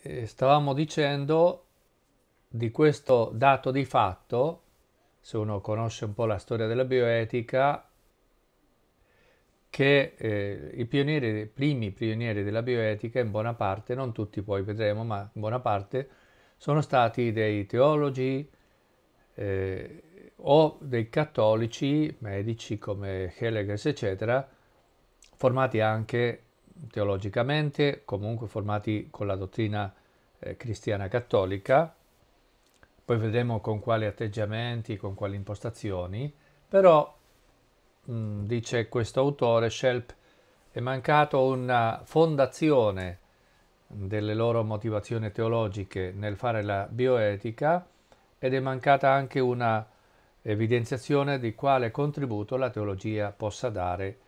Eh, stavamo dicendo di questo dato di fatto, se uno conosce un po' la storia della bioetica, che eh, i, pionieri, i primi pionieri della bioetica, in buona parte, non tutti poi vedremo, ma in buona parte, sono stati dei teologi eh, o dei cattolici, medici come Helegers, eccetera, formati anche teologicamente, comunque formati con la dottrina eh, cristiana cattolica, poi vedremo con quali atteggiamenti, con quali impostazioni, però mh, mm, dice questo autore, Schelp, è mancato una fondazione delle loro motivazioni teologiche nel fare la bioetica ed è mancata anche una evidenziazione di quale contributo la teologia possa dare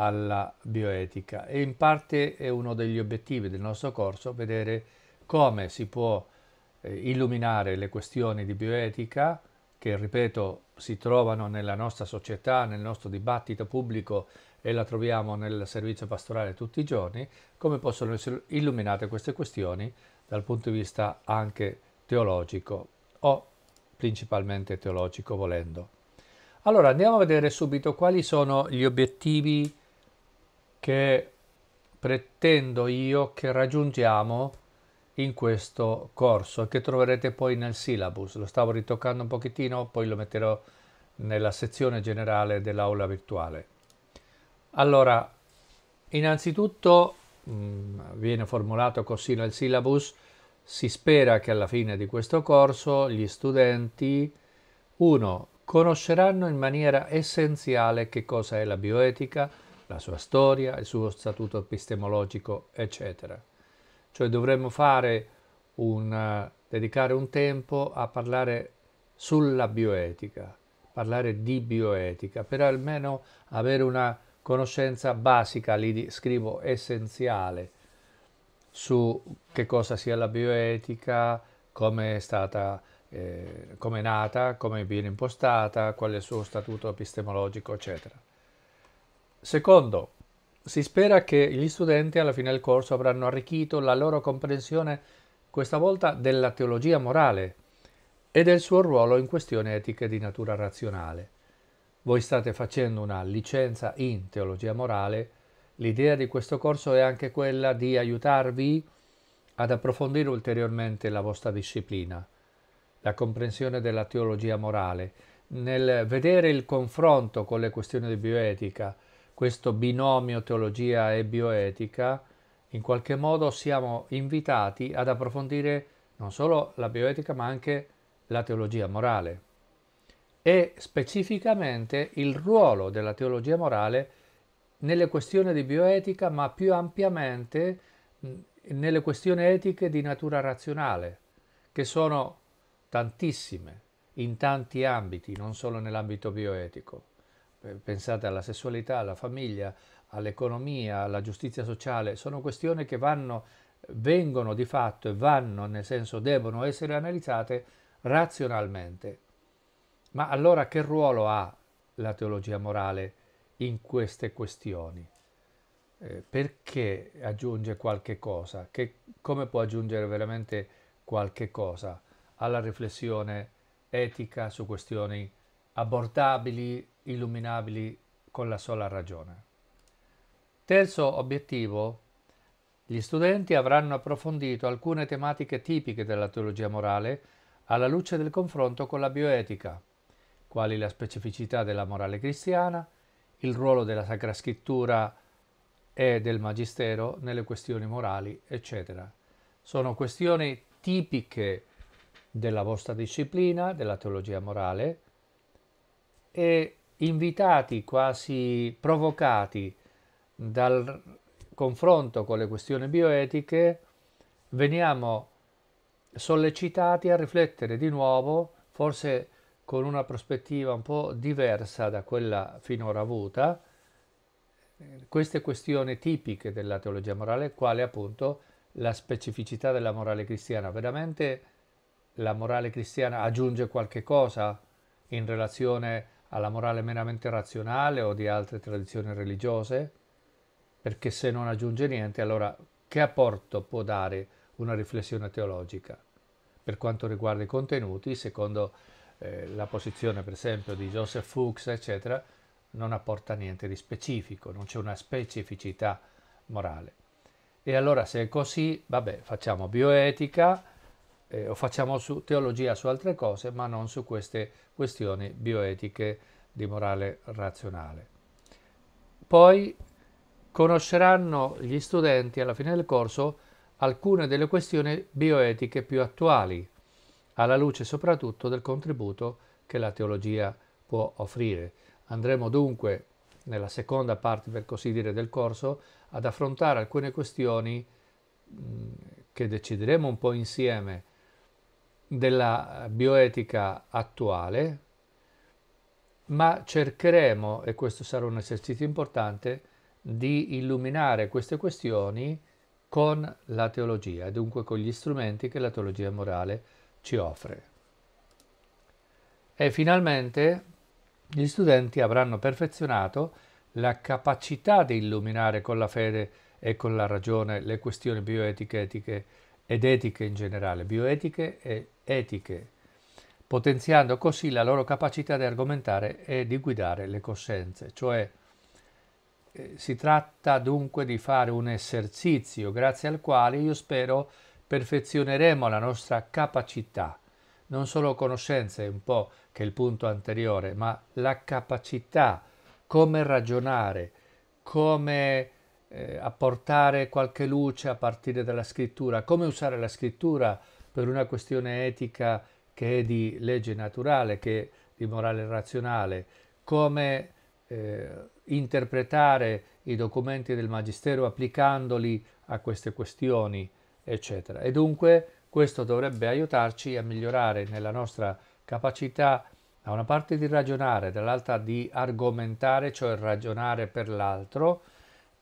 alla bioetica e in parte è uno degli obiettivi del nostro corso vedere come si può eh, illuminare le questioni di bioetica che, ripeto, si trovano nella nostra società, nel nostro dibattito pubblico e la troviamo nel servizio pastorale tutti i giorni, come possono essere illuminate queste questioni dal punto di vista anche teologico o principalmente teologico volendo. Allora andiamo a vedere subito quali sono gli obiettivi che pretendo io che raggiungiamo in questo corso che troverete poi nel syllabus. Lo stavo ritoccando un pochettino, poi lo metterò nella sezione generale dell'aula virtuale. Allora, innanzitutto mh, mm, viene formulato così nel syllabus, si spera che alla fine di questo corso gli studenti 1. conosceranno in maniera essenziale che cosa è la bioetica, la sua storia, il suo statuto epistemologico, eccetera. Cioè dovremmo fare un, dedicare un tempo a parlare sulla bioetica, parlare di bioetica, per almeno avere una conoscenza basica, lì scrivo essenziale, su che cosa sia la bioetica, come è stata, eh, come è nata, come viene impostata, qual è il suo statuto epistemologico, eccetera. Secondo, si spera che gli studenti alla fine del corso avranno arricchito la loro comprensione, questa volta, della teologia morale e del suo ruolo in questioni etiche di natura razionale. Voi state facendo una licenza in teologia morale, l'idea di questo corso è anche quella di aiutarvi ad approfondire ulteriormente la vostra disciplina, la comprensione della teologia morale, nel vedere il confronto con le questioni di bioetica, questo binomio teologia e bioetica, in qualche modo siamo invitati ad approfondire non solo la bioetica ma anche la teologia morale e specificamente il ruolo della teologia morale nelle questioni di bioetica ma più ampiamente nelle questioni etiche di natura razionale che sono tantissime in tanti ambiti, non solo nell'ambito bioetico pensate alla sessualità, alla famiglia, all'economia, alla giustizia sociale, sono questioni che vanno, vengono di fatto e vanno, nel senso devono essere analizzate razionalmente. Ma allora che ruolo ha la teologia morale in queste questioni? Eh, perché aggiunge qualche cosa? Che, come può aggiungere veramente qualche cosa alla riflessione etica su questioni abortabili illuminabili con la sola ragione. Terzo obiettivo, gli studenti avranno approfondito alcune tematiche tipiche della teologia morale alla luce del confronto con la bioetica, quali la specificità della morale cristiana, il ruolo della Sacra Scrittura e del Magistero nelle questioni morali, eccetera. Sono questioni tipiche della vostra disciplina, della teologia morale, e invitati, quasi provocati dal confronto con le questioni bioetiche, veniamo sollecitati a riflettere di nuovo, forse con una prospettiva un po' diversa da quella finora avuta, queste questioni tipiche della teologia morale, quale appunto la specificità della morale cristiana. Veramente la morale cristiana aggiunge qualche cosa in relazione alla morale meramente razionale o di altre tradizioni religiose? Perché se non aggiunge niente, allora che apporto può dare una riflessione teologica? Per quanto riguarda i contenuti, secondo eh, la posizione per esempio di Joseph Fuchs, eccetera, non apporta niente di specifico, non c'è una specificità morale. E allora se è così, vabbè, facciamo bioetica, eh, o facciamo su teologia su altre cose, ma non su queste questioni bioetiche di morale razionale. Poi conosceranno gli studenti alla fine del corso alcune delle questioni bioetiche più attuali, alla luce soprattutto del contributo che la teologia può offrire. Andremo dunque nella seconda parte, per così dire, del corso ad affrontare alcune questioni mh, mm, che decideremo un po' insieme della bioetica attuale, ma cercheremo, e questo sarà un esercizio importante, di illuminare queste questioni con la teologia e dunque con gli strumenti che la teologia morale ci offre. E finalmente gli studenti avranno perfezionato la capacità di illuminare con la fede e con la ragione le questioni bioetiche etiche ed etiche in generale, bioetiche e etiche, potenziando così la loro capacità di argomentare e di guidare le coscienze, cioè eh, si tratta dunque di fare un esercizio grazie al quale io spero perfezioneremo la nostra capacità, non solo conoscenze, un po' che è il punto anteriore, ma la capacità, come ragionare, come eh, apportare qualche luce a partire dalla scrittura, come usare la scrittura per una questione etica che è di legge naturale, che è di morale razionale, come eh, interpretare i documenti del Magistero applicandoli a queste questioni, eccetera. E dunque questo dovrebbe aiutarci a migliorare nella nostra capacità da una parte di ragionare, dall'altra di argomentare, cioè ragionare per l'altro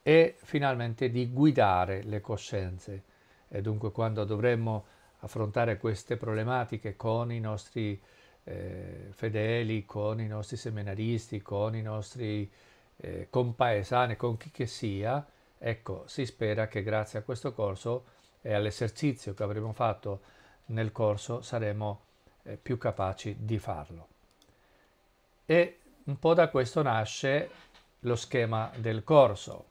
e finalmente di guidare le coscienze. E dunque quando dovremmo affrontare queste problematiche con i nostri eh, fedeli, con i nostri seminaristi, con i nostri eh, compaesani, con chi che sia, ecco, si spera che grazie a questo corso e all'esercizio che avremo fatto nel corso saremo eh, più capaci di farlo. E un po' da questo nasce lo schema del corso,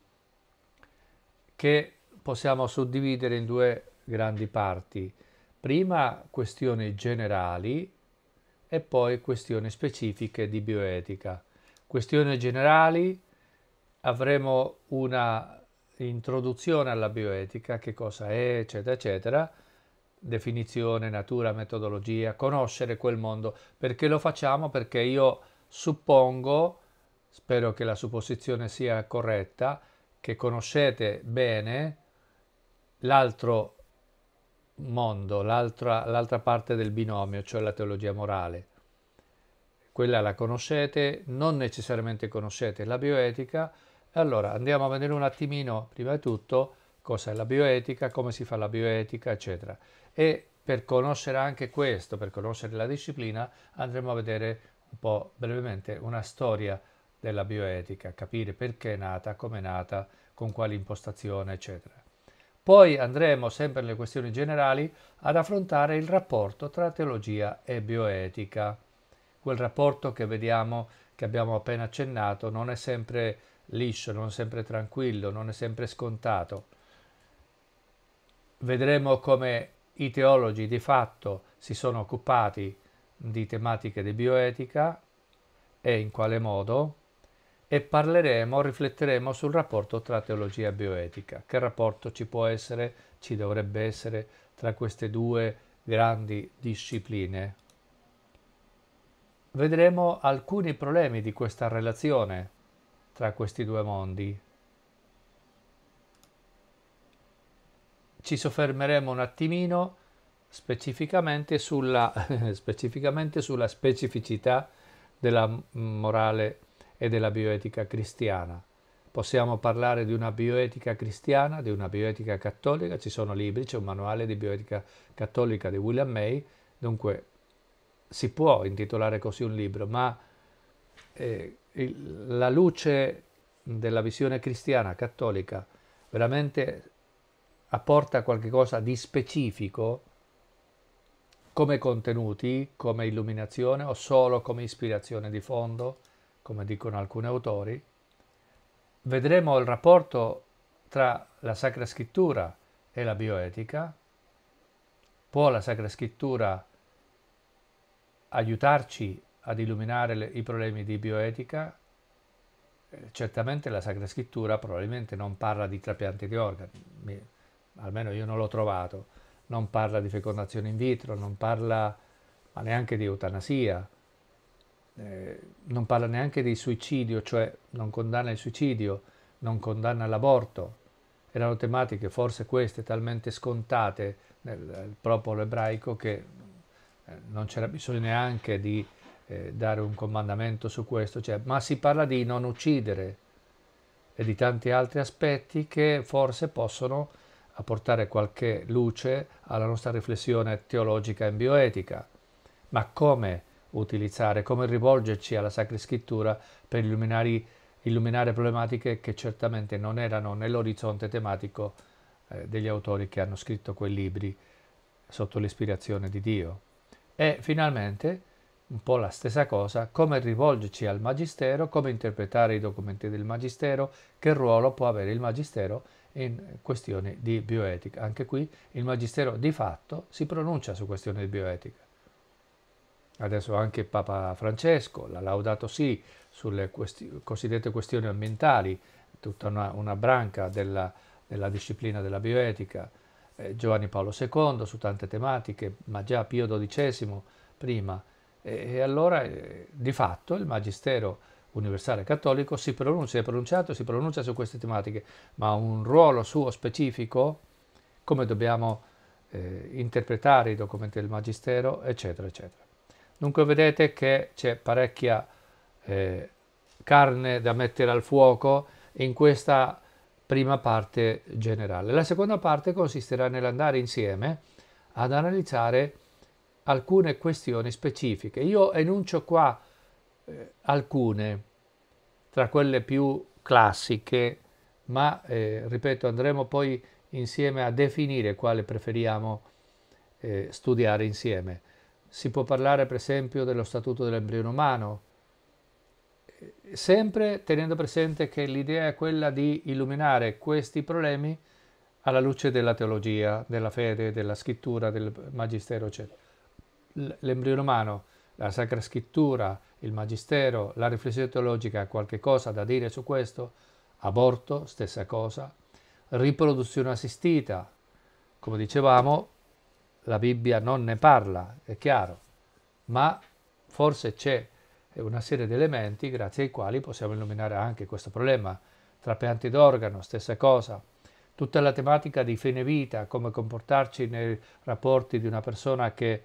che possiamo suddividere in due grandi parti. Prima questioni generali e poi questioni specifiche di bioetica. Questioni generali avremo una introduzione alla bioetica, che cosa è, eccetera, eccetera, definizione, natura, metodologia, conoscere quel mondo. Perché lo facciamo? Perché io suppongo, spero che la supposizione sia corretta, che conoscete bene l'altro mondo, l'altra, l'altra parte del binomio, cioè la teologia morale. Quella la conoscete, non necessariamente conoscete la bioetica, allora andiamo a vedere un attimino, prima di tutto, cosa è la bioetica, come si fa la bioetica, eccetera. E per conoscere anche questo, per conoscere la disciplina, andremo a vedere un po' brevemente una storia della bioetica, capire perché è nata, come è nata, con quale impostazione, eccetera. Poi andremo, sempre nelle questioni generali, ad affrontare il rapporto tra teologia e bioetica. Quel rapporto che vediamo, che abbiamo appena accennato, non è sempre liscio, non è sempre tranquillo, non è sempre scontato. Vedremo come i teologi di fatto si sono occupati di tematiche di bioetica e in quale modo e parleremo, rifletteremo sul rapporto tra teologia e bioetica. Che rapporto ci può essere, ci dovrebbe essere tra queste due grandi discipline? Vedremo alcuni problemi di questa relazione tra questi due mondi. Ci soffermeremo un attimino specificamente sulla, specificamente sulla specificità della morale e della bioetica cristiana. Possiamo parlare di una bioetica cristiana, di una bioetica cattolica, ci sono libri, c'è un manuale di bioetica cattolica di William May, dunque si può intitolare così un libro, ma eh, il, la luce della visione cristiana cattolica veramente apporta qualcosa di specifico come contenuti, come illuminazione o solo come ispirazione di fondo? come dicono alcuni autori, vedremo il rapporto tra la Sacra Scrittura e la bioetica. Può la Sacra Scrittura aiutarci ad illuminare le, i problemi di bioetica? Eh, certamente la Sacra Scrittura probabilmente non parla di trapianti di organi, mi, almeno io non l'ho trovato, non parla di fecondazione in vitro, non parla ma neanche di eutanasia, eh, non parla neanche di suicidio, cioè non condanna il suicidio, non condanna l'aborto. Erano tematiche, forse queste, talmente scontate nel, nel popolo ebraico che eh, non c'era bisogno neanche di eh, dare un comandamento su questo, cioè, ma si parla di non uccidere e di tanti altri aspetti che forse possono apportare qualche luce alla nostra riflessione teologica e bioetica. Ma come? utilizzare, come rivolgerci alla Sacra Scrittura per illuminare problematiche che certamente non erano nell'orizzonte tematico eh, degli autori che hanno scritto quei libri sotto l'ispirazione di Dio. E finalmente, un po' la stessa cosa, come rivolgerci al Magistero, come interpretare i documenti del Magistero, che ruolo può avere il Magistero in questioni di bioetica. Anche qui il Magistero di fatto si pronuncia su questioni di bioetica. Adesso anche Papa Francesco l'ha laudato sì sulle questi, cosiddette questioni ambientali, tutta una, una branca della, della, disciplina della bioetica, eh, Giovanni Paolo II su tante tematiche, ma già Pio XII prima. E, e allora eh, di fatto il Magistero Universale Cattolico si pronuncia, è pronunciato e si pronuncia su queste tematiche, ma ha un ruolo suo specifico, come dobbiamo eh, interpretare i documenti del Magistero, eccetera, eccetera. Dunque vedete che c'è parecchia eh, carne da mettere al fuoco in questa prima parte generale. La seconda parte consisterà nell'andare insieme ad analizzare alcune questioni specifiche. Io enuncio qua eh, alcune tra quelle più classiche, ma eh, ripeto andremo poi insieme a definire quale preferiamo eh, studiare insieme. Si può parlare per esempio dello statuto dell'embrione umano, sempre tenendo presente che l'idea è quella di illuminare questi problemi alla luce della teologia, della fede, della scrittura, del magistero, eccetera. L'embrione umano, la sacra scrittura, il magistero, la riflessione teologica, qualche cosa da dire su questo? Aborto, stessa cosa. Riproduzione assistita, come dicevamo, la Bibbia non ne parla, è chiaro, ma forse c'è una serie di elementi grazie ai quali possiamo illuminare anche questo problema. Trapianti d'organo, stessa cosa. Tutta la tematica di fine vita, come comportarci nei rapporti di una persona che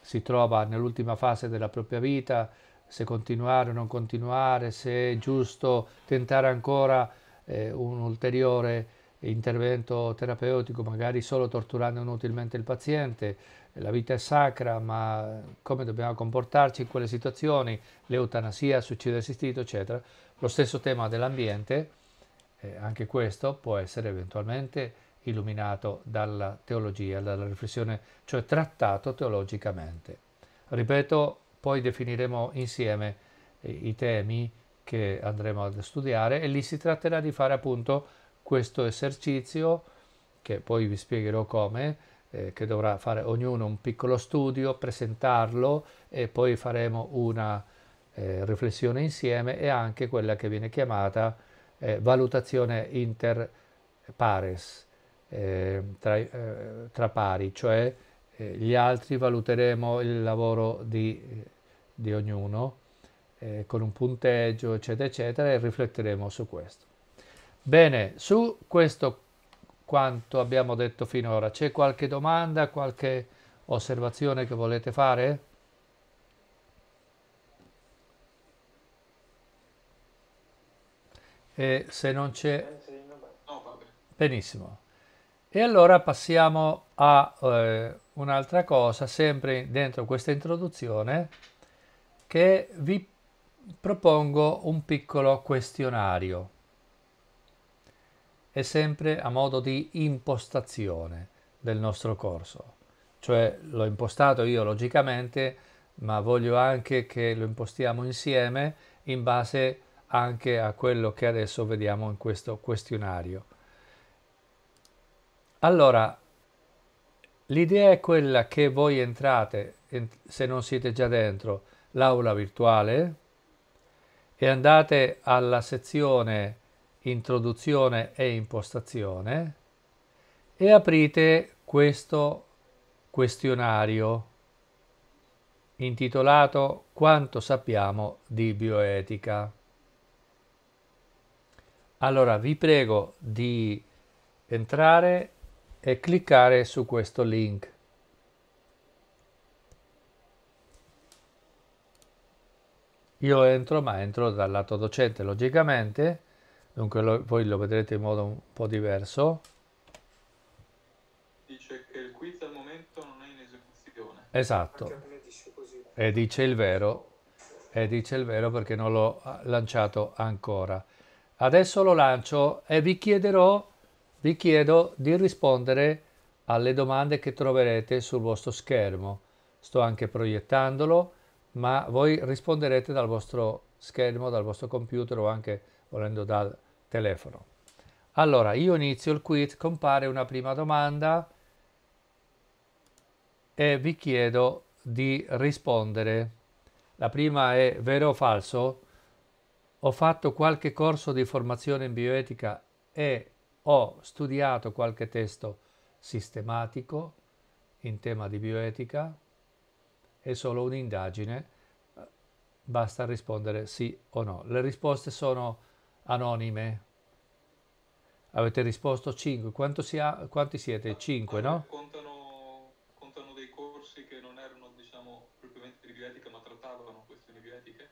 si trova nell'ultima fase della propria vita, se continuare o non continuare, se è giusto tentare ancora eh, un ulteriore intervento terapeutico, magari solo torturando inutilmente il paziente, la vita è sacra, ma come dobbiamo comportarci in quelle situazioni, l'eutanasia, il suicidio assistito, eccetera. Lo stesso tema dell'ambiente, eh, anche questo può essere eventualmente illuminato dalla teologia, dalla riflessione, cioè trattato teologicamente. Ripeto, poi definiremo insieme eh, i temi che andremo a studiare e lì si tratterà di fare appunto questo esercizio, che poi vi spiegherò come, eh, che dovrà fare ognuno un piccolo studio, presentarlo e poi faremo una eh, riflessione insieme e anche quella che viene chiamata eh, valutazione inter pares, eh, tra, eh, tra, pari, cioè eh, gli altri valuteremo il lavoro di, di ognuno con un punteggio, eccetera, eccetera, e rifletteremo su questo. Bene, su questo quanto abbiamo detto finora, c'è qualche domanda, qualche osservazione che volete fare? E se non c'è... Benissimo. E allora passiamo a eh, un'altra cosa, sempre dentro questa introduzione, che vi propongo un piccolo questionario è sempre a modo di impostazione del nostro corso, cioè l'ho impostato io logicamente, ma voglio anche che lo impostiamo insieme in base anche a quello che adesso vediamo in questo questionario. Allora, l'idea è quella che voi entrate, se non siete già dentro, l'aula virtuale e andate alla sezione introduzione e impostazione e aprite questo questionario intitolato Quanto sappiamo di bioetica. Allora vi prego di entrare e cliccare su questo link. Io entro, ma entro dal lato docente logicamente dunque lo, voi lo vedrete in modo un po' diverso. Dice che il quiz al momento non è in esecuzione. Esatto. Dice e dice il vero, e dice il vero perché non l'ho ah, lanciato ancora. Adesso lo lancio e vi chiederò, vi chiedo di rispondere alle domande che troverete sul vostro schermo. Sto anche proiettandolo, ma voi risponderete dal vostro schermo, dal vostro computer o anche volendo dal telefono. Allora, io inizio il quiz, compare una prima domanda e vi chiedo di rispondere. La prima è vero o falso? Ho fatto qualche corso di formazione in bioetica e ho studiato qualche testo sistematico in tema di bioetica. È solo un'indagine, basta rispondere sì o no. Le risposte sono anonime? Avete risposto 5. Quanto si ha, quanti siete? 5, no? Contano, contano, dei corsi che non erano, diciamo, propriamente di bioetica, ma trattavano questioni bioetiche?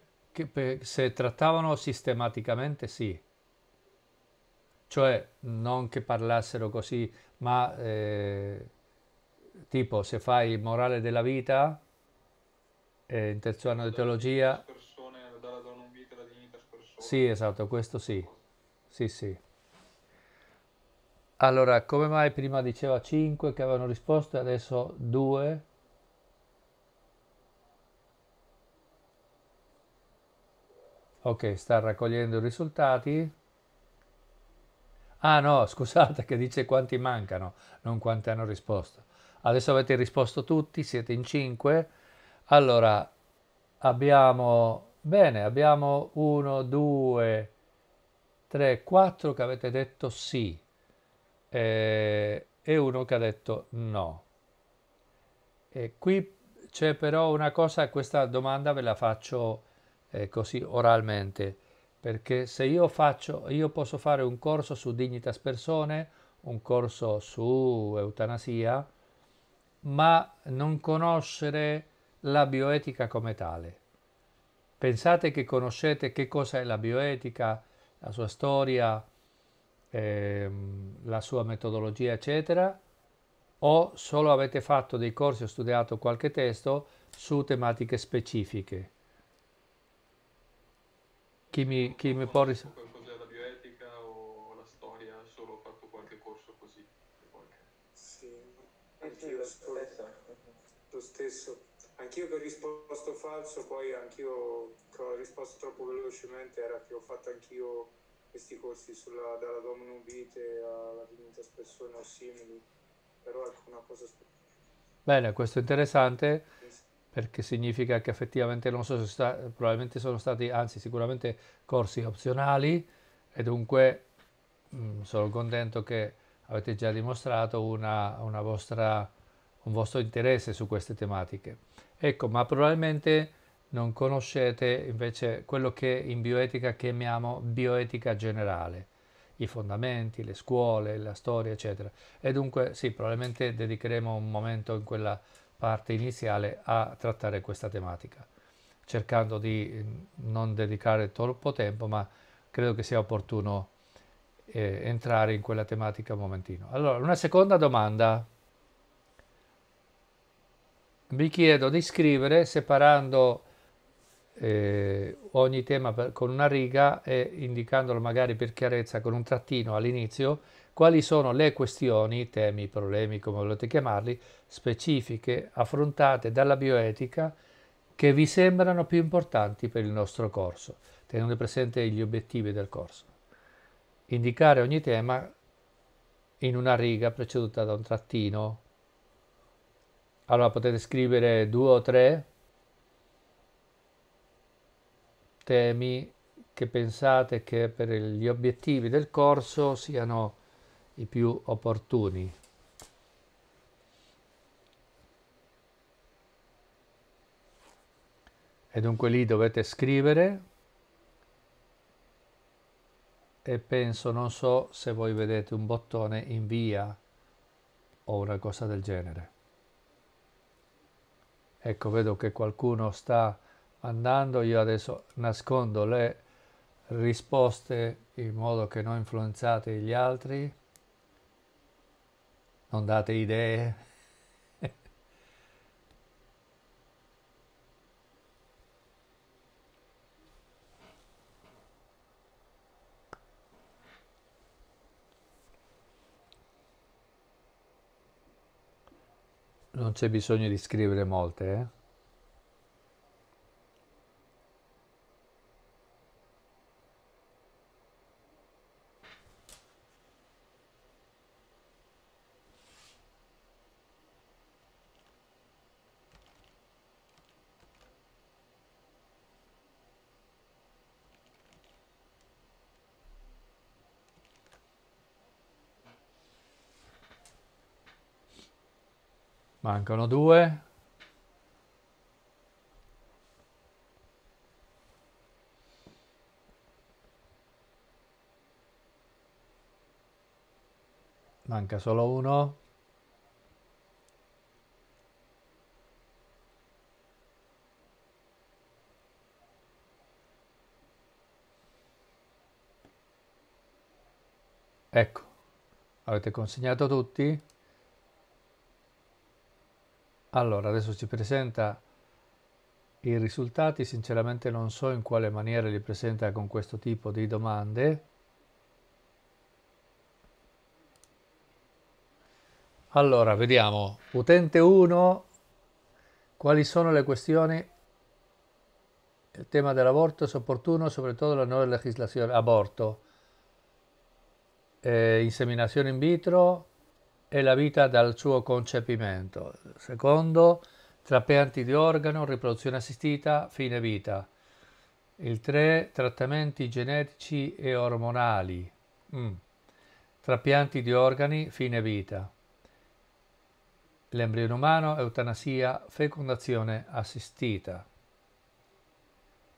Per, se trattavano sistematicamente, sì. Cioè, non che parlassero così, ma eh, tipo, se fai il morale della vita, eh, in terzo anno di teologia... Sì, esatto, questo sì. Sì, sì. Allora, come mai prima diceva 5 che avevano risposto e adesso 2? Ok, sta raccogliendo i risultati. Ah no, scusate che dice quanti mancano, non quanti hanno risposto. Adesso avete risposto tutti, siete in 5. Allora, abbiamo Bene, abbiamo 1, 2, 3, 4 che avete detto sì eh, e uno che ha detto no. E qui c'è però una cosa, questa domanda ve la faccio eh, così oralmente, perché se io faccio, io posso fare un corso su dignitas persone, un corso su eutanasia, ma non conoscere la bioetica come tale. Pensate che conoscete che cosa è la bioetica, la sua storia, ehm, la sua metodologia, eccetera, o solo avete fatto dei corsi o studiato qualche testo su tematiche specifiche? Chi mi, chi mi può rispondere? stesso Anch'io che ho risposto falso, poi anch'io che ho risposto troppo velocemente era che ho fatto anch'io questi corsi sulla, dalla Dominum Vite alla Dignita Spessone o simili, però ecco una cosa Bene, questo è interessante perché significa che effettivamente non so se sta, probabilmente sono stati, anzi sicuramente corsi opzionali e dunque mh, mm, sono contento che avete già dimostrato una, una vostra, un vostro interesse su queste tematiche. Ecco, ma probabilmente non conoscete invece quello che in bioetica chiamiamo bioetica generale, i fondamenti, le scuole, la storia, eccetera. E dunque sì, probabilmente dedicheremo un momento in quella parte iniziale a trattare questa tematica, cercando di mm, non dedicare troppo tempo, ma credo che sia opportuno eh, entrare in quella tematica un momentino. Allora, una seconda domanda vi chiedo di scrivere separando eh, ogni tema per, con una riga e indicandolo magari per chiarezza con un trattino all'inizio quali sono le questioni, temi, problemi, come volete chiamarli, specifiche affrontate dalla bioetica che vi sembrano più importanti per il nostro corso, tenendo presente gli obiettivi del corso. Indicare ogni tema in una riga preceduta da un trattino allora potete scrivere due o tre temi che pensate che per gli obiettivi del corso siano i più opportuni. E dunque lì dovete scrivere e penso, non so se voi vedete un bottone invia o una cosa del genere. Ecco, vedo che qualcuno sta andando, io adesso nascondo le risposte in modo che non influenzate gli altri, non date idee. non c'è bisogno di scrivere molte, eh? Mancano due. Manca solo uno. Ecco, avete consegnato tutti? Allora, adesso ci presenta i risultati, sinceramente non so in quale maniera li presenta con questo tipo di domande. Allora, vediamo. Utente 1, quali sono le questioni? Il tema dell'aborto è opportuno, soprattutto la nuova legislazione. Aborto, eh, inseminazione in vitro, è la vita dal suo concepimento. Secondo, trapianti di organo, riproduzione assistita, fine vita. Il 3, trattamenti genetici e ormonali. Mm. Trapianti di organi, fine vita. L'embrione umano, eutanasia, fecondazione assistita.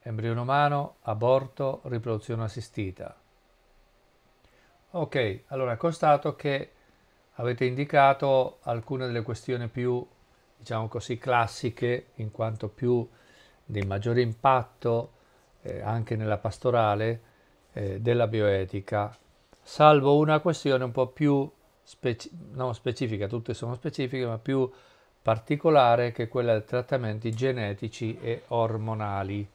Embrione umano, aborto, riproduzione assistita. Ok, allora constato che avete indicato alcune delle questioni più, diciamo così, classiche, in quanto più di maggiore impatto eh, anche nella pastorale eh, della bioetica, salvo una questione un po' più speci- non specifica, tutte sono specifiche, ma più particolare che è quella dei trattamenti genetici e ormonali.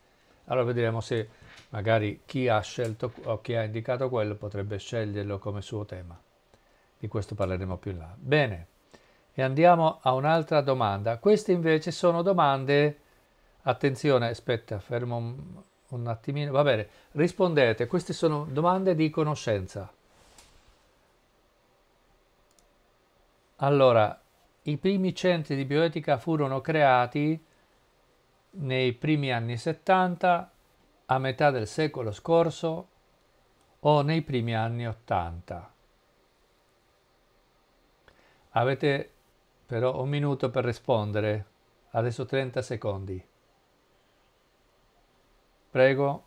Allora vedremo se magari chi ha scelto o chi ha indicato quello potrebbe sceglierlo come suo tema. Di questo parleremo più in là. Bene, e andiamo a un'altra domanda. Queste invece sono domande... Attenzione, aspetta, fermo un, un attimino. Va bene, rispondete. Queste sono domande di conoscenza. Allora, i primi centri di bioetica furono creati nei primi anni 70, a metà del secolo scorso o nei primi anni 80. Avete però un minuto per rispondere, adesso 30 secondi. Prego,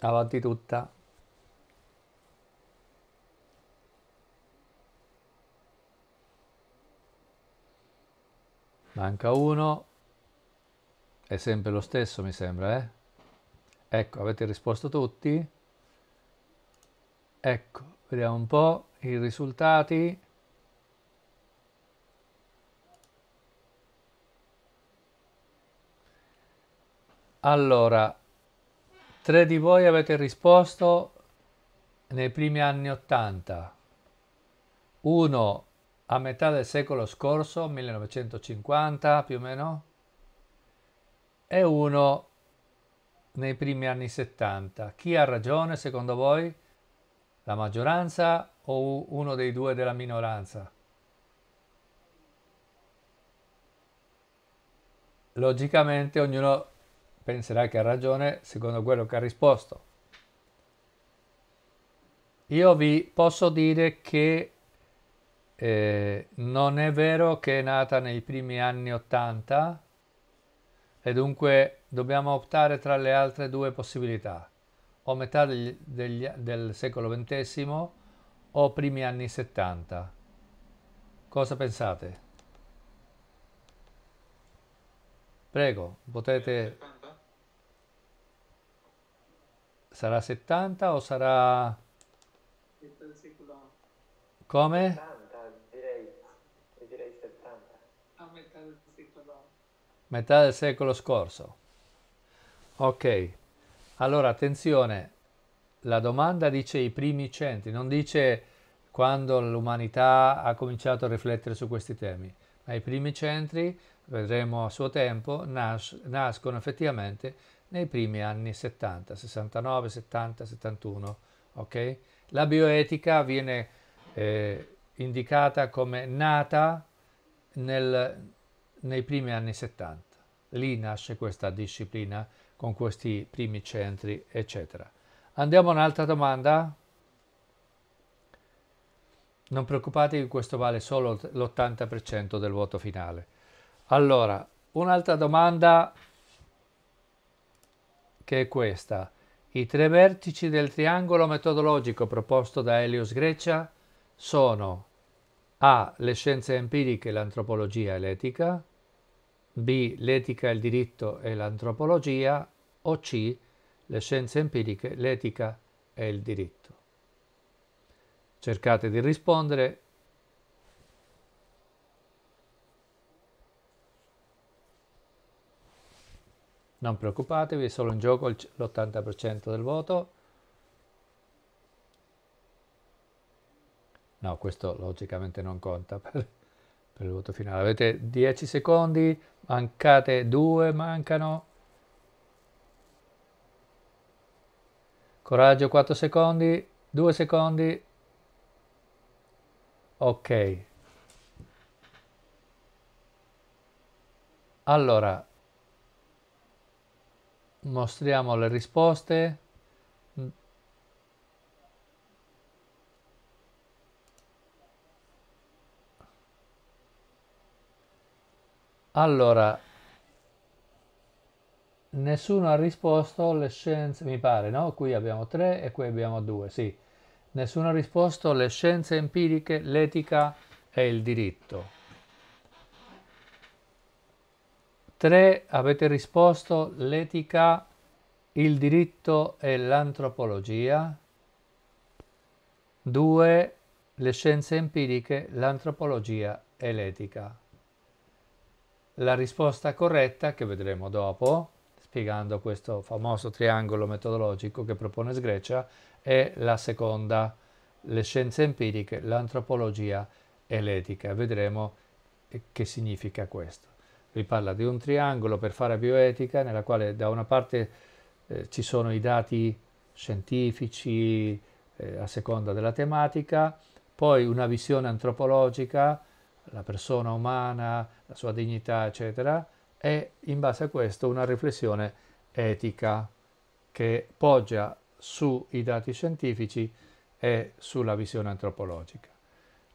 avanti tutta. Manca uno, è sempre lo stesso mi sembra, eh? Ecco, avete risposto tutti. Ecco, vediamo un po' i risultati. Allora, tre di voi avete risposto nei primi anni 80, uno a metà del secolo scorso, 1950 più o meno, e uno nei primi anni 70. Chi ha ragione secondo voi? La maggioranza o uno dei due della minoranza? Logicamente ognuno penserà che ha ragione secondo quello che ha risposto. Io vi posso dire che eh, non è vero che è nata nei primi anni 80 e dunque dobbiamo optare tra le altre due possibilità, o metà degli, degli, del secolo XX o primi anni 70. Cosa pensate? Prego, potete... Eh, Sarà 70 o sarà... Come? 70, direi, direi 70. A metà del secolo. Metà del secolo scorso. Ok, allora attenzione, la domanda dice i primi centri, non dice quando l'umanità ha cominciato a riflettere su questi temi, ma i primi centri, vedremo a suo tempo, nas nascono effettivamente nei primi anni 70, 69, 70, 71. Okay? La bioetica viene eh, indicata come nata nel, nei primi anni 70. Lì nasce questa disciplina con questi primi centri, eccetera. Andiamo a un'altra domanda. Non preoccupatevi, questo vale solo l'80% del voto finale. Allora, un'altra domanda che è questa. I tre vertici del triangolo metodologico proposto da Helios Grecia sono A. Le scienze empiriche, l'antropologia e l'etica, B. L'etica, il diritto e l'antropologia, o C. Le scienze empiriche, l'etica e il diritto. Cercate di rispondere Non preoccupatevi, è solo in gioco l'80% del voto. No, questo logicamente non conta per, per, il voto finale. Avete 10 secondi, mancate 2, mancano. Coraggio 4 secondi, 2 secondi. Ok. Allora, mostriamo le risposte allora nessuno ha risposto le scienze mi pare no qui abbiamo tre e qui abbiamo due sì nessuno ha risposto le scienze empiriche l'etica e il diritto Tre avete risposto l'etica, il diritto e l'antropologia. Due le scienze empiriche, l'antropologia e l'etica. La risposta corretta, che vedremo dopo, spiegando questo famoso triangolo metodologico che propone Sgrecia, è la seconda, le scienze empiriche, l'antropologia e l'etica. Vedremo che significa questo. Lui parla di un triangolo per fare bioetica nella quale da una parte eh, ci sono i dati scientifici eh, a seconda della tematica, poi una visione antropologica, la persona umana, la sua dignità, eccetera, e in base a questo una riflessione etica che poggia sui dati scientifici e sulla visione antropologica.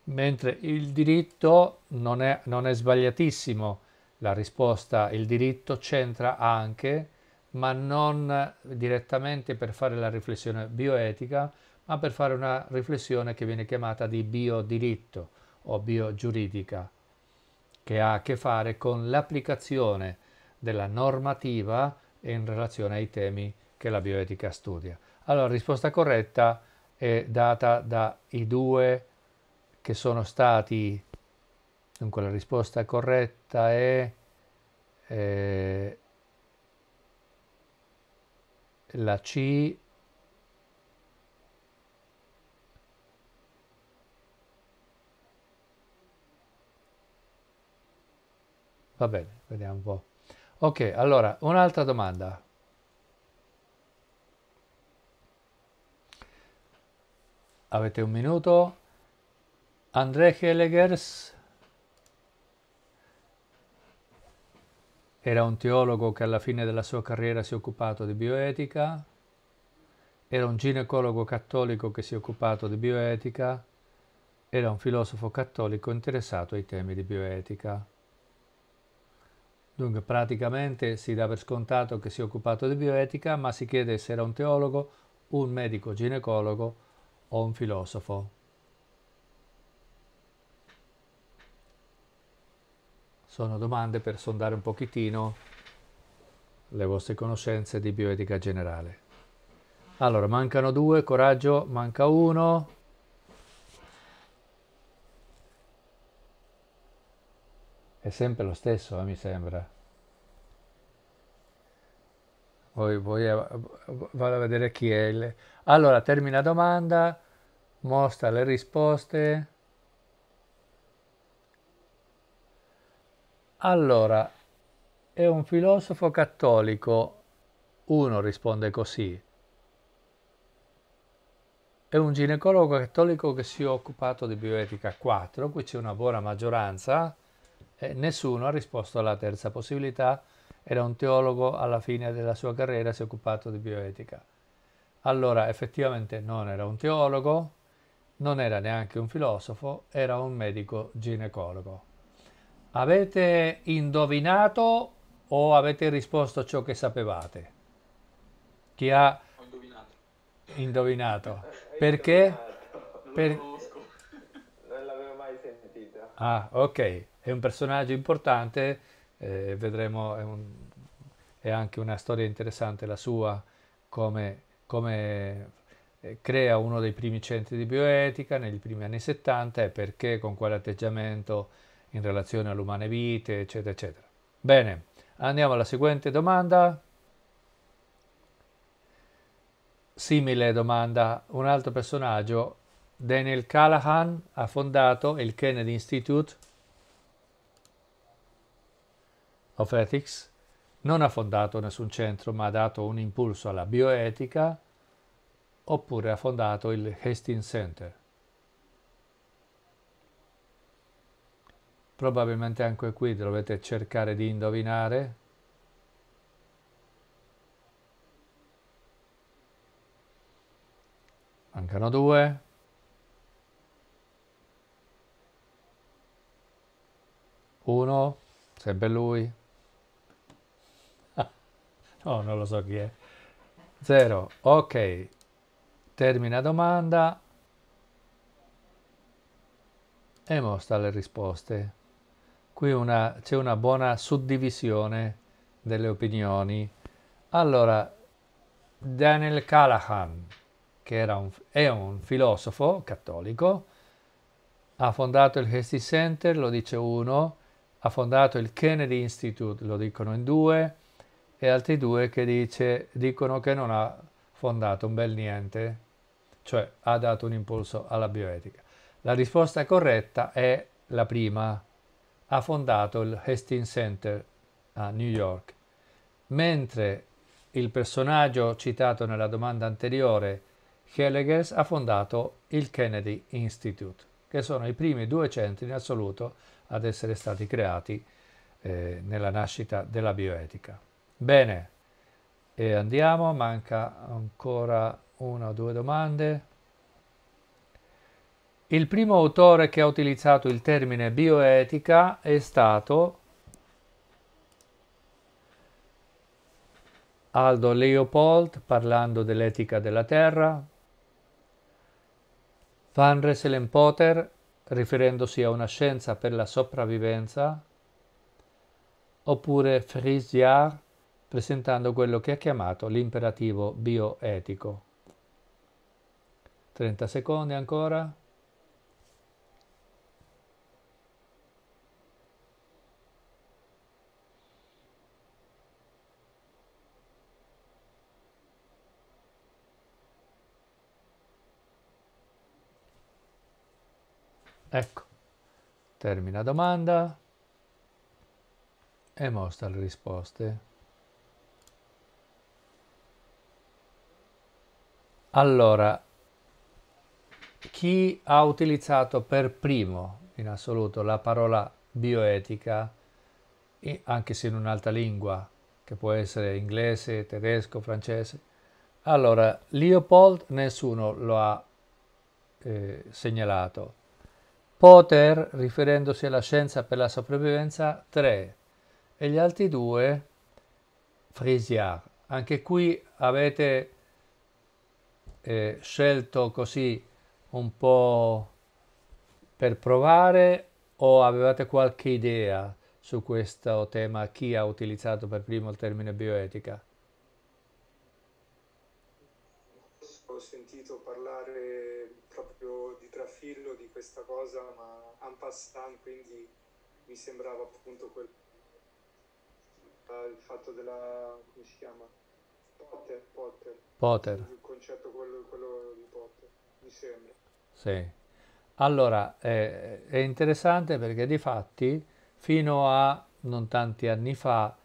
Mentre il diritto non è, non è sbagliatissimo la risposta, il diritto, c'entra anche, ma non direttamente per fare la riflessione bioetica, ma per fare una riflessione che viene chiamata di biodiritto o biogiuridica, che ha a che fare con l'applicazione della normativa in relazione ai temi che la bioetica studia. Allora, la risposta corretta è data dai due che sono stati Dunque la risposta corretta è eh, la C. Va bene, vediamo un po'. Ok, allora, un'altra domanda. Avete un minuto? André Helegers Era un teologo che alla fine della sua carriera si è occupato di bioetica, era un ginecologo cattolico che si è occupato di bioetica, era un filosofo cattolico interessato ai temi di bioetica. Dunque praticamente si dà per scontato che si è occupato di bioetica, ma si chiede se era un teologo, un medico ginecologo o un filosofo. Sono domande per sondare un pochettino le vostre conoscenze di bioetica generale. Allora, mancano due, coraggio, manca uno. È sempre lo stesso, eh, mi sembra. Voi, voi vado a vedere chi è. Il... Allora, termina domanda, mostra le risposte. Allora, è un filosofo cattolico. Uno risponde così. È un ginecologo cattolico che si è occupato di bioetica 4, qui c'è una buona maggioranza, e eh, nessuno ha risposto alla terza possibilità, era un teologo alla fine della sua carriera, si è occupato di bioetica. Allora effettivamente non era un teologo, non era neanche un filosofo, era un medico ginecologo. Avete indovinato o avete risposto ciò che sapevate? Chi ha indovinato? indovinato. Perché? Non per... Non l'avevo mai sentita. Ah, ok. È un personaggio importante, eh, vedremo, è, un... è, anche una storia interessante la sua, come, come eh, crea uno dei primi centri di bioetica negli primi anni 70 e perché, con quale atteggiamento in relazione all'umane vite, eccetera, eccetera. Bene, andiamo alla seguente domanda. Simile domanda, un altro personaggio, Daniel Callahan, ha fondato il Kennedy Institute of Ethics, non ha fondato nessun centro ma ha dato un impulso alla bioetica, oppure ha fondato il Hastings Center. Probabilmente anche qui dovete cercare di indovinare. Mancano due. Uno, sempre lui. no, non lo so chi è. Zero, ok. Termina domanda e mostra le risposte qui una, c'è una buona suddivisione delle opinioni. Allora, Daniel Callahan, che un, è un filosofo cattolico, ha fondato il Hesti Center, lo dice uno, ha fondato il Kennedy Institute, lo dicono in due, e altri due che dice, dicono che non ha fondato un bel niente, cioè ha dato un impulso alla bioetica. La risposta corretta è la prima, ha fondato il Hastings Center a New York, mentre il personaggio citato nella domanda anteriore, Hellegers, ha fondato il Kennedy Institute, che sono i primi due centri in assoluto ad essere stati creati eh, nella nascita della bioetica. Bene, e andiamo, manca ancora una o due domande. Il primo autore che ha utilizzato il termine bioetica è stato Aldo Leopold parlando dell'etica della terra, Van Reselen Potter riferendosi a una scienza per la sopravvivenza, oppure Frisiard presentando quello che ha chiamato l'imperativo bioetico. 30 secondi ancora. Ecco, termina domanda e mostra le risposte. Allora, chi ha utilizzato per primo in assoluto la parola bioetica, anche se in un'altra lingua, che può essere inglese, tedesco, francese, allora Leopold nessuno lo ha eh, segnalato. Poter, riferendosi alla scienza per la sopravvivenza, 3. E gli altri due, Frisiard. Anche qui avete eh, scelto così un po' per provare o avevate qualche idea su questo tema, chi ha utilizzato per primo il termine bioetica? questa cosa, ma un passant, quindi mi sembrava appunto quel il fatto della come si chiama Potter Potter, Potter. il concetto quello, quello, di Potter mi sembra sì allora eh, è interessante perché di fatti fino a non tanti anni fa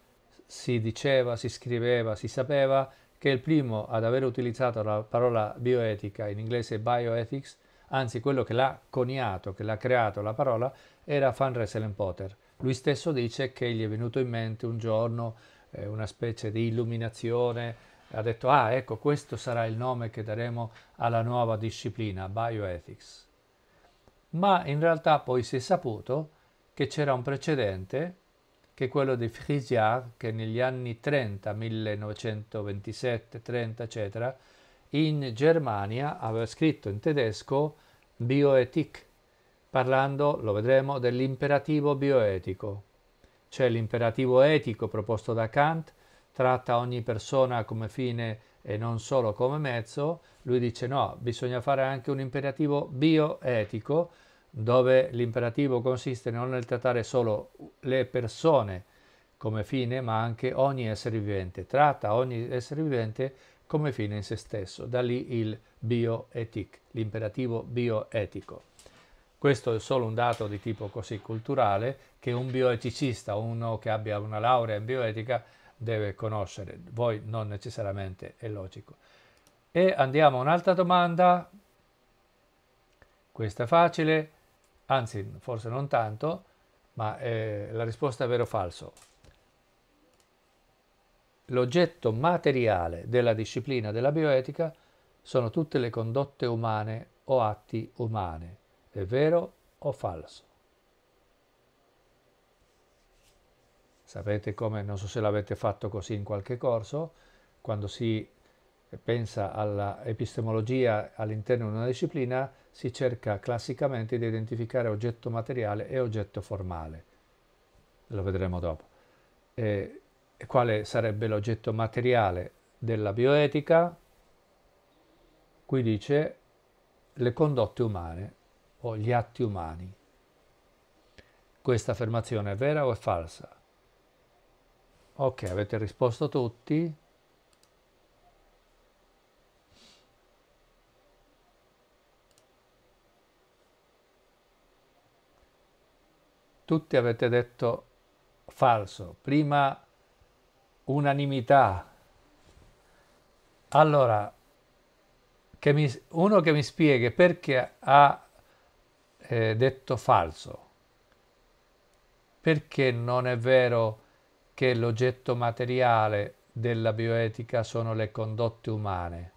si diceva si scriveva si sapeva che il primo ad aver utilizzato la parola bioetica in inglese bioethics anzi quello che l'ha coniato, che l'ha creato la parola, era Van Resselen Potter. Lui stesso dice che gli è venuto in mente un giorno eh, una specie di illuminazione, ha detto ah ecco questo sarà il nome che daremo alla nuova disciplina, bioethics. Ma in realtà poi si è saputo che c'era un precedente, che è quello di Frisiard, che negli anni 30, 1927, 30, eccetera, in Germania aveva scritto in tedesco Bioethik, parlando, lo vedremo, dell'imperativo bioetico. C'è l'imperativo etico proposto da Kant tratta ogni persona come fine e non solo come mezzo, lui dice no, bisogna fare anche un imperativo bioetico, dove l'imperativo consiste non nel trattare solo le persone come fine, ma anche ogni essere vivente. Tratta ogni essere vivente come fine in se stesso, da lì il bioetic, l'imperativo bioetico. Questo è solo un dato di tipo così culturale che un bioeticista, uno che abbia una laurea in bioetica, deve conoscere, voi non necessariamente, è logico. E andiamo a un'altra domanda, questa è facile, anzi forse non tanto, ma eh, la risposta è vero o falso l'oggetto materiale della disciplina della bioetica sono tutte le condotte umane o atti umane, è vero o falso. Sapete come, non so se l'avete fatto così in qualche corso, quando si pensa all'epistemologia all'interno di una disciplina, si cerca classicamente di identificare oggetto materiale e oggetto formale. Lo vedremo dopo. E eh, quale sarebbe l'oggetto materiale della bioetica, qui dice le condotte umane o gli atti umani. Questa affermazione è vera o è falsa? Ok, avete risposto tutti. Tutti avete detto falso. Prima unanimità. Allora, che mi, uno che mi spieghi perché ha eh, detto falso, perché non è vero che l'oggetto materiale della bioetica sono le condotte umane,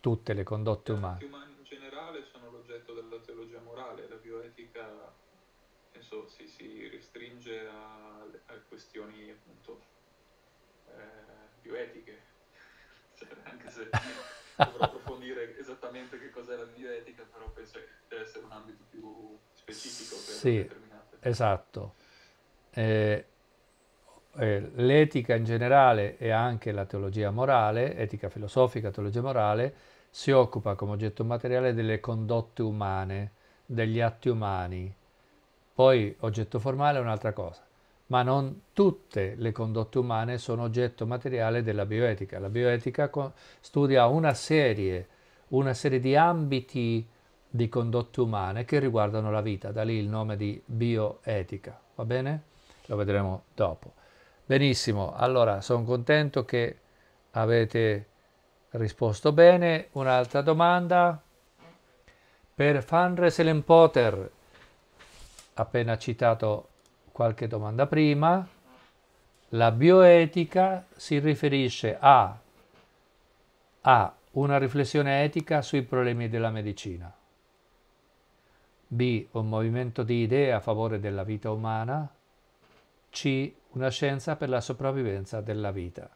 tutte le condotte umane. Le condotte umane in generale sono l'oggetto della teologia morale, la bioetica senso, si, si, restringe a, a questioni appunto eh, bioetiche, cioè, anche se dovrò approfondire esattamente che cos'è la bioetica, però penso che deve essere un ambito più specifico per sì, determinate. Esatto. Eh, eh, l'etica in generale e anche la teologia morale, etica filosofica, teologia morale, si occupa come oggetto materiale delle condotte umane, degli atti umani, poi oggetto formale è un'altra cosa, ma non tutte le condotte umane sono oggetto materiale della bioetica. La bioetica studia una serie, una serie di ambiti di condotte umane che riguardano la vita, da lì il nome di bioetica, va bene? Lo vedremo dopo. Benissimo, allora sono contento che avete risposto bene. Un'altra domanda per Fanres Ellen Potter appena citato qualche domanda prima, la bioetica si riferisce a, a una riflessione etica sui problemi della medicina, b un movimento di idee a favore della vita umana, c una scienza per la sopravvivenza della vita.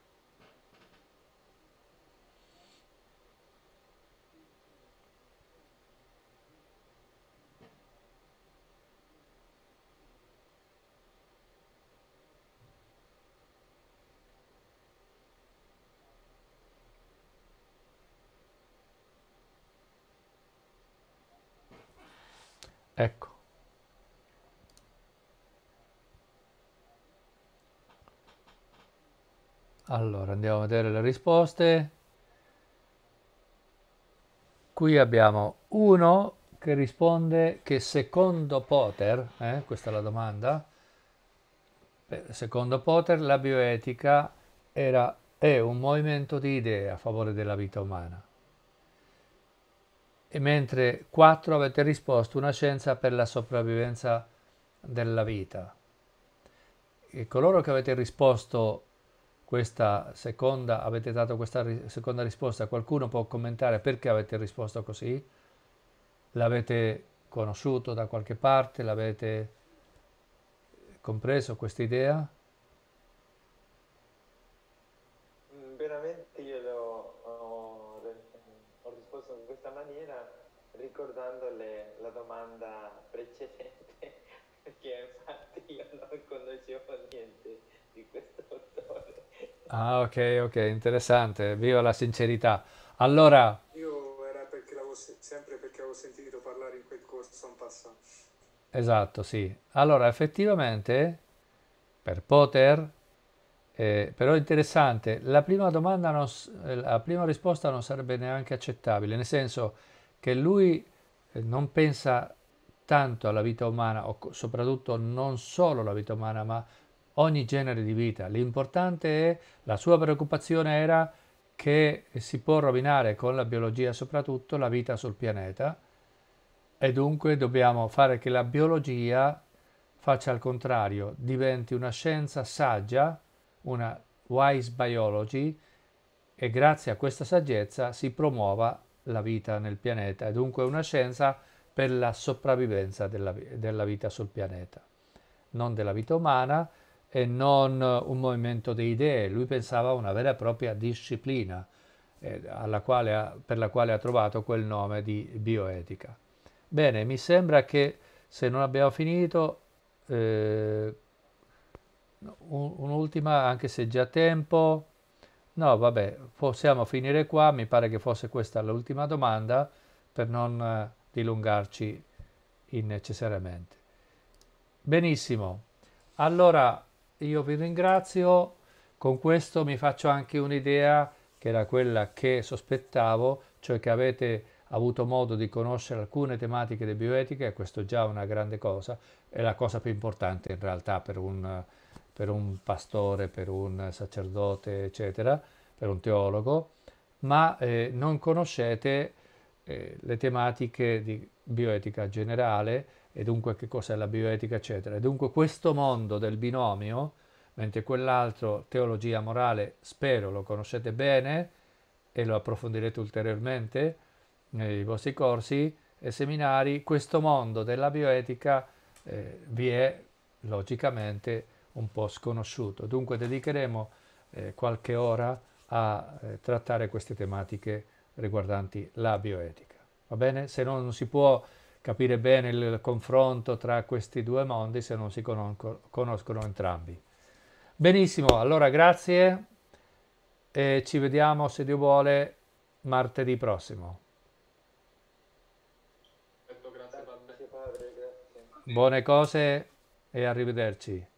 Ecco. Allora, andiamo a vedere le risposte. Qui abbiamo uno che risponde che secondo Potter, eh, questa è la domanda, secondo Potter la bioetica era, è un movimento di idee a favore della vita umana e mentre 4 avete risposto una scienza per la sopravvivenza della vita. E coloro che avete risposto questa seconda, avete dato questa ri- seconda risposta, qualcuno può commentare perché avete risposto così? L'avete conosciuto da qualche parte? L'avete compreso questa idea? ricordando le, la domanda precedente, perché infatti io non conoscevo niente di questo autore. Ah, ok, ok, interessante, viva la sincerità. Allora... Io era perché l'avevo se- sempre perché avevo sentito parlare in quel corso in passato. Esatto, sì. Allora, effettivamente, per poter eh, però è interessante, la prima, non, eh, la prima risposta non sarebbe neanche accettabile, nel senso che lui eh, non pensa tanto alla vita umana, o soprattutto non solo alla vita umana, ma ogni genere di vita. L'importante è, la sua preoccupazione era che si può rovinare con la biologia soprattutto la vita sul pianeta e dunque dobbiamo fare che la biologia faccia al contrario, diventi una scienza saggia, una wise biology e grazie a questa saggezza si promuova la vita nel pianeta, e dunque una scienza per la sopravvivenza della, della vita sul pianeta, non della vita umana e non un movimento di idee. Lui pensava a una vera e propria disciplina eh, ha, per la quale ha trovato quel nome di bioetica. Bene, mi sembra che se non abbiamo finito, eh, un'ultima, anche se già tempo, No, vabbè, possiamo finire qua, mi pare che fosse questa l'ultima domanda per non eh, dilungarci innecessariamente. Benissimo, allora io vi ringrazio, con questo mi faccio anche un'idea che era quella che sospettavo, cioè che avete avuto modo di conoscere alcune tematiche di bioetica e questo è già una grande cosa, è la cosa più importante in realtà per un per un pastore, per un sacerdote, eccetera, per un teologo, ma eh, non conoscete eh, le tematiche di bioetica generale e dunque che cos'è la bioetica, eccetera. E dunque questo mondo del binomio, mentre quell'altro, teologia morale, spero lo conoscete bene e lo approfondirete ulteriormente nei vostri corsi e seminari, questo mondo della bioetica eh, vi è logicamente un po' sconosciuto. Dunque dedicheremo eh, qualche ora a eh, trattare queste tematiche riguardanti la bioetica. Va bene? Se non si può capire bene il confronto tra questi due mondi se non si conoscono entrambi. Benissimo, allora grazie e ci vediamo se Dio vuole martedì prossimo. Buone cose e arrivederci.